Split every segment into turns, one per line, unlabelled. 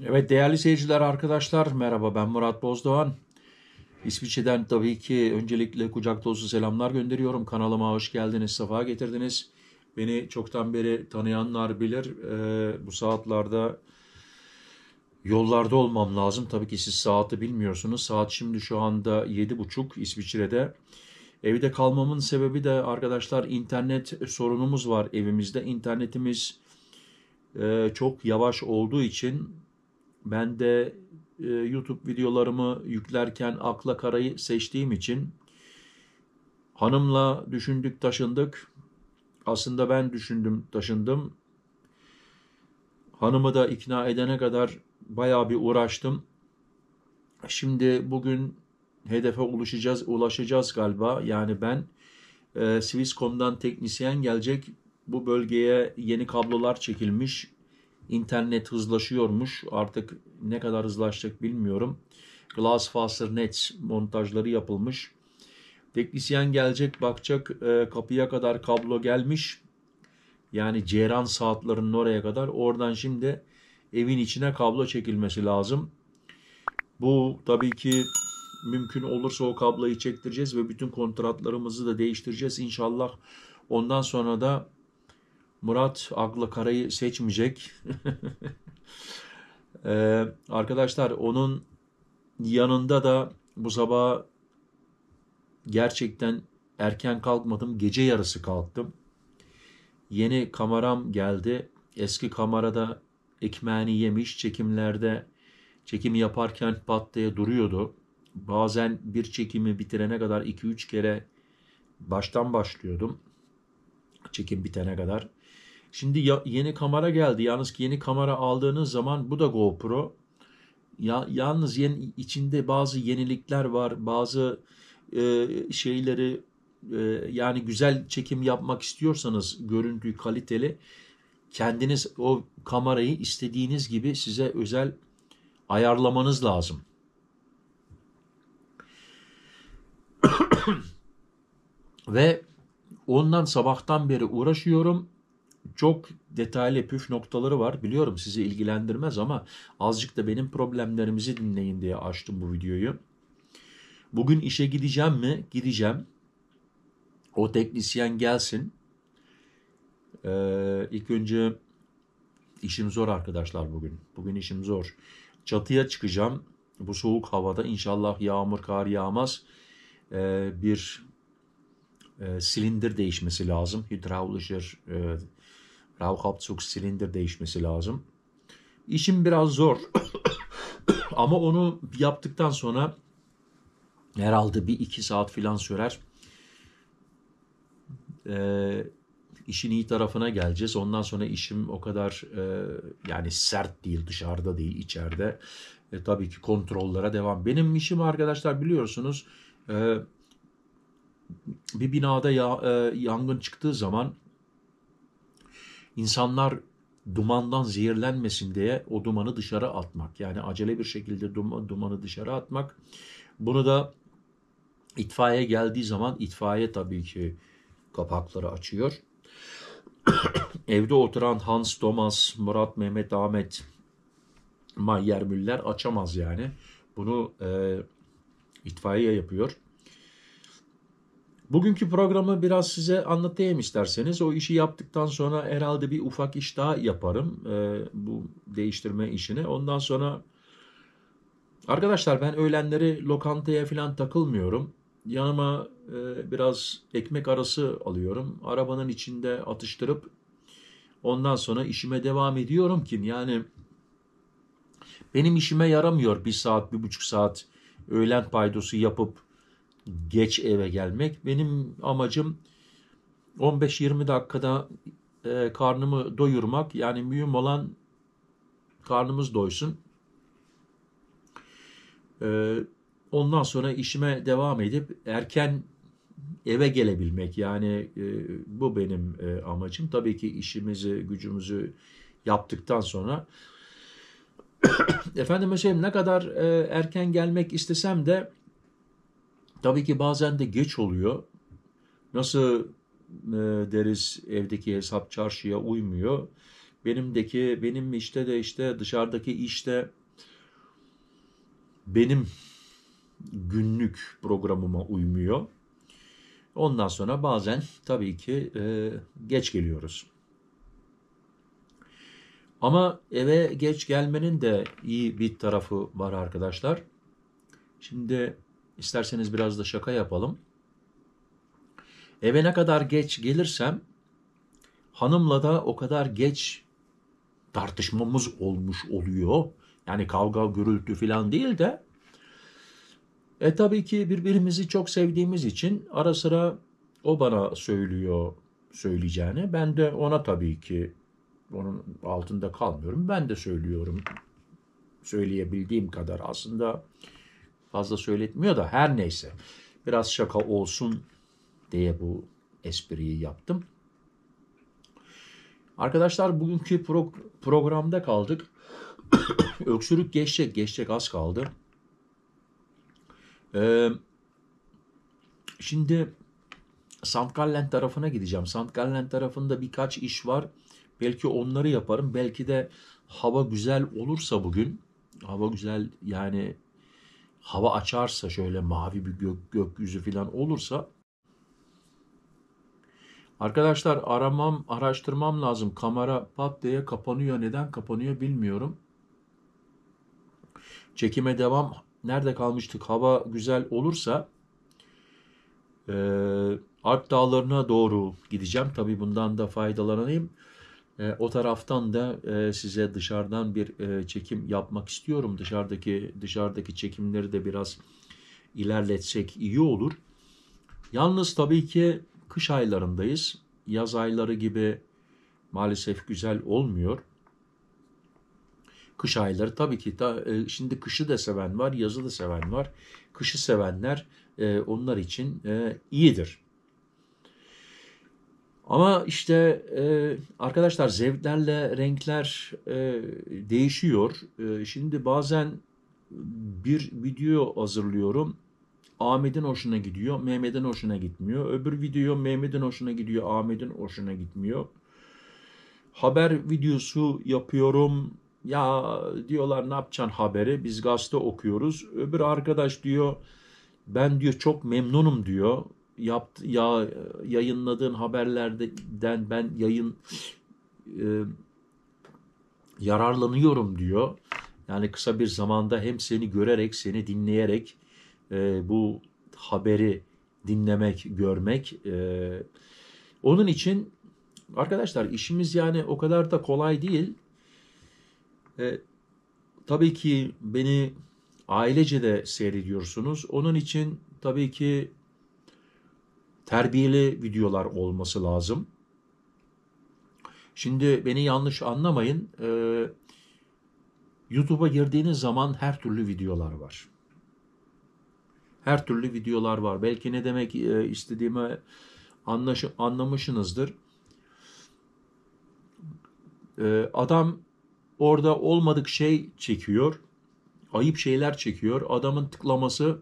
Evet değerli seyirciler, arkadaşlar merhaba ben Murat Bozdoğan. İsviçre'den tabii ki öncelikle kucak dolusu selamlar gönderiyorum. Kanalıma hoş geldiniz, sefa getirdiniz. Beni çoktan beri tanıyanlar bilir. Ee, bu saatlerde yollarda olmam lazım. Tabii ki siz saati bilmiyorsunuz. Saat şimdi şu anda 7.30 İsviçre'de. Evde kalmamın sebebi de arkadaşlar internet sorunumuz var evimizde. İnternetimiz e, çok yavaş olduğu için ben de e, YouTube videolarımı yüklerken akla karayı seçtiğim için hanımla düşündük taşındık. Aslında ben düşündüm taşındım. Hanımı da ikna edene kadar bayağı bir uğraştım. Şimdi bugün hedefe ulaşacağız, ulaşacağız galiba. Yani ben e, Swisscom'dan teknisyen gelecek. Bu bölgeye yeni kablolar çekilmiş internet hızlaşıyormuş. Artık ne kadar hızlaştık bilmiyorum. Glassfaser Net montajları yapılmış. Teknisyen gelecek bakacak e, kapıya kadar kablo gelmiş. Yani Ceyran saatlerinin oraya kadar. Oradan şimdi evin içine kablo çekilmesi lazım. Bu tabii ki mümkün olursa o kabloyu çektireceğiz ve bütün kontratlarımızı da değiştireceğiz. İnşallah ondan sonra da Murat Agla Kara'yı seçmeyecek. ee, arkadaşlar onun yanında da bu sabah gerçekten erken kalkmadım. Gece yarısı kalktım. Yeni kameram geldi. Eski kamerada ekmeğini yemiş. Çekimlerde çekim yaparken pat diye duruyordu. Bazen bir çekimi bitirene kadar 2-3 kere baştan başlıyordum. Çekim bitene kadar. Şimdi ya, yeni kamera geldi. Yalnız ki yeni kamera aldığınız zaman bu da GoPro. Ya, yalnız yeni, içinde bazı yenilikler var. Bazı e, şeyleri e, yani güzel çekim yapmak istiyorsanız görüntü kaliteli kendiniz o kamerayı istediğiniz gibi size özel ayarlamanız lazım. Ve ondan sabahtan beri uğraşıyorum çok detaylı püf noktaları var. Biliyorum sizi ilgilendirmez ama azıcık da benim problemlerimizi dinleyin diye açtım bu videoyu. Bugün işe gideceğim mi? Gideceğim. O teknisyen gelsin. Ee, ilk önce işim zor arkadaşlar bugün. Bugün işim zor. Çatıya çıkacağım. Bu soğuk havada inşallah yağmur kar yağmaz. Ee, bir e, silindir değişmesi lazım. Hidrolojir e, Raukapzug silindir değişmesi lazım. İşim biraz zor. Ama onu yaptıktan sonra herhalde bir iki saat filan sürer. Ee, işin iyi tarafına geleceğiz. Ondan sonra işim o kadar e, yani sert değil dışarıda değil içeride. E, tabii ki kontrollere devam. Benim işim arkadaşlar biliyorsunuz e, bir binada ya, e, yangın çıktığı zaman İnsanlar dumandan zehirlenmesin diye o dumanı dışarı atmak. Yani acele bir şekilde dumanı dışarı atmak. Bunu da itfaiye geldiği zaman itfaiye tabii ki kapakları açıyor. Evde oturan Hans Thomas, Murat Mehmet Ahmet, Mayer Müller açamaz yani. Bunu e, itfaiye yapıyor. Bugünkü programı biraz size anlatayım isterseniz. O işi yaptıktan sonra herhalde bir ufak iş daha yaparım. E, bu değiştirme işini. Ondan sonra arkadaşlar ben öğlenleri lokantaya falan takılmıyorum. Yanıma e, biraz ekmek arası alıyorum. Arabanın içinde atıştırıp ondan sonra işime devam ediyorum ki yani benim işime yaramıyor bir saat, bir buçuk saat öğlen paydosu yapıp geç eve gelmek. Benim amacım 15-20 dakikada e, karnımı doyurmak. Yani mühim olan karnımız doysun. E, ondan sonra işime devam edip erken eve gelebilmek. Yani e, bu benim e, amacım. Tabii ki işimizi, gücümüzü yaptıktan sonra efendim hocam ne kadar e, erken gelmek istesem de Tabii ki bazen de geç oluyor. Nasıl e, deriz evdeki hesap çarşıya uymuyor. Benimdeki benim işte de işte dışarıdaki işte benim günlük programıma uymuyor. Ondan sonra bazen tabii ki e, geç geliyoruz. Ama eve geç gelmenin de iyi bir tarafı var arkadaşlar. Şimdi İsterseniz biraz da şaka yapalım. Eve ne kadar geç gelirsem hanımla da o kadar geç tartışmamız olmuş oluyor. Yani kavga, gürültü falan değil de e tabii ki birbirimizi çok sevdiğimiz için ara sıra o bana söylüyor söyleyeceğini. Ben de ona tabii ki onun altında kalmıyorum. Ben de söylüyorum. Söyleyebildiğim kadar aslında fazla söyletmiyor da her neyse. Biraz şaka olsun diye bu espriyi yaptım. Arkadaşlar bugünkü pro programda kaldık. Öksürük geçecek, geçecek az kaldı. Ee, şimdi St. Gallen tarafına gideceğim. St. Gallen tarafında birkaç iş var. Belki onları yaparım. Belki de hava güzel olursa bugün. Hava güzel yani hava açarsa şöyle mavi bir gök, gökyüzü falan olursa Arkadaşlar aramam, araştırmam lazım. Kamera pat diye kapanıyor. Neden kapanıyor bilmiyorum. Çekime devam. Nerede kalmıştık? Hava güzel olursa e, Alp dağlarına doğru gideceğim. Tabii bundan da faydalanayım. E, o taraftan da e, size dışarıdan bir e, çekim yapmak istiyorum. Dışarıdaki dışarıdaki çekimleri de biraz ilerletsek iyi olur. Yalnız tabii ki kış aylarındayız. Yaz ayları gibi maalesef güzel olmuyor. Kış ayları tabii ki ta, e, şimdi kışı da seven var, yazı da seven var. Kışı sevenler e, onlar için e, iyidir. Ama işte e, arkadaşlar zevklerle renkler e, değişiyor. E, şimdi bazen bir video hazırlıyorum. Ahmet'in hoşuna gidiyor, Mehmet'in hoşuna gitmiyor. Öbür video Mehmet'in hoşuna gidiyor, Ahmet'in hoşuna gitmiyor. Haber videosu yapıyorum. Ya diyorlar ne yapacaksın haberi? Biz gazete okuyoruz. Öbür arkadaş diyor ben diyor çok memnunum diyor yaptı, ya, yayınladığın haberlerden ben yayın e, yararlanıyorum diyor. Yani kısa bir zamanda hem seni görerek, seni dinleyerek e, bu haberi dinlemek, görmek. E, onun için arkadaşlar işimiz yani o kadar da kolay değil. E, tabii ki beni ailece de seyrediyorsunuz. Onun için tabii ki terbiyeli videolar olması lazım. Şimdi beni yanlış anlamayın. Ee, YouTube'a girdiğiniz zaman her türlü videolar var. Her türlü videolar var. Belki ne demek e, istediğimi anlaşı, anlamışsınızdır. Ee, adam orada olmadık şey çekiyor. Ayıp şeyler çekiyor. Adamın tıklaması,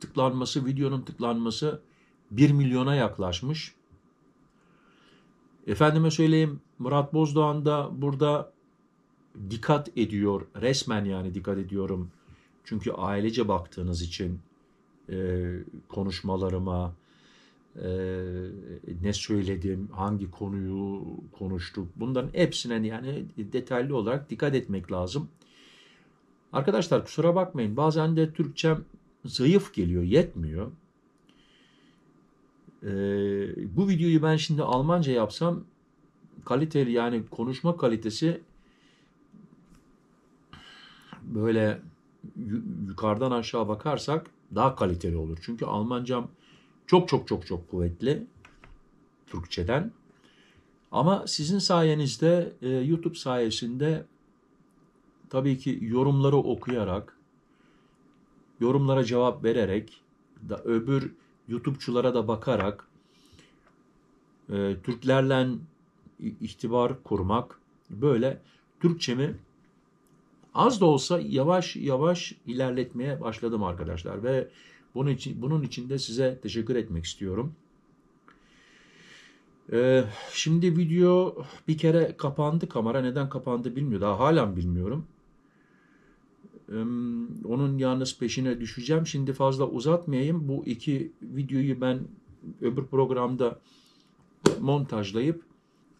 tıklanması, videonun tıklanması 1 milyona yaklaşmış. Efendime söyleyeyim Murat Bozdoğan da burada dikkat ediyor. Resmen yani dikkat ediyorum. Çünkü ailece baktığınız için e, konuşmalarıma e, ne söyledim, hangi konuyu konuştuk. Bunların hepsine yani detaylı olarak dikkat etmek lazım. Arkadaşlar kusura bakmayın bazen de Türkçem zayıf geliyor, yetmiyor. Ee, bu videoyu ben şimdi Almanca yapsam kaliteli yani konuşma kalitesi böyle yukarıdan aşağı bakarsak daha kaliteli olur. Çünkü Almancam çok çok çok çok kuvvetli Türkçeden. Ama sizin sayenizde e, YouTube sayesinde tabii ki yorumları okuyarak, yorumlara cevap vererek da öbür YouTube'çulara da bakarak e, Türklerle ihtibar kurmak böyle Türkçemi az da olsa yavaş yavaş ilerletmeye başladım arkadaşlar ve bunun için bunun için de size teşekkür etmek istiyorum. Ee, şimdi video bir kere kapandı kamera neden kapandı bilmiyorum daha halen bilmiyorum. Onun yalnız peşine düşeceğim. Şimdi fazla uzatmayayım. Bu iki videoyu ben öbür programda montajlayıp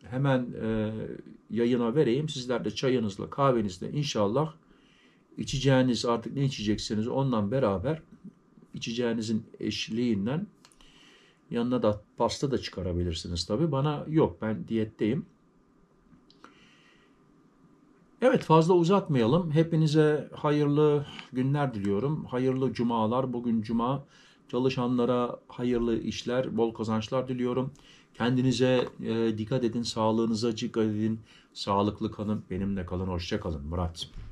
hemen e, yayına vereyim. Sizler de çayınızla, kahvenizle inşallah içeceğiniz artık ne içecekseniz ondan beraber içeceğinizin eşliğinden yanına da pasta da çıkarabilirsiniz tabi. Bana yok ben diyetteyim. Evet fazla uzatmayalım. Hepinize hayırlı günler diliyorum. Hayırlı cumalar. Bugün cuma. Çalışanlara hayırlı işler, bol kazançlar diliyorum. Kendinize e, dikkat edin, sağlığınıza dikkat edin. Sağlıklı kalın, benimle kalın, hoşça kalın. Murat.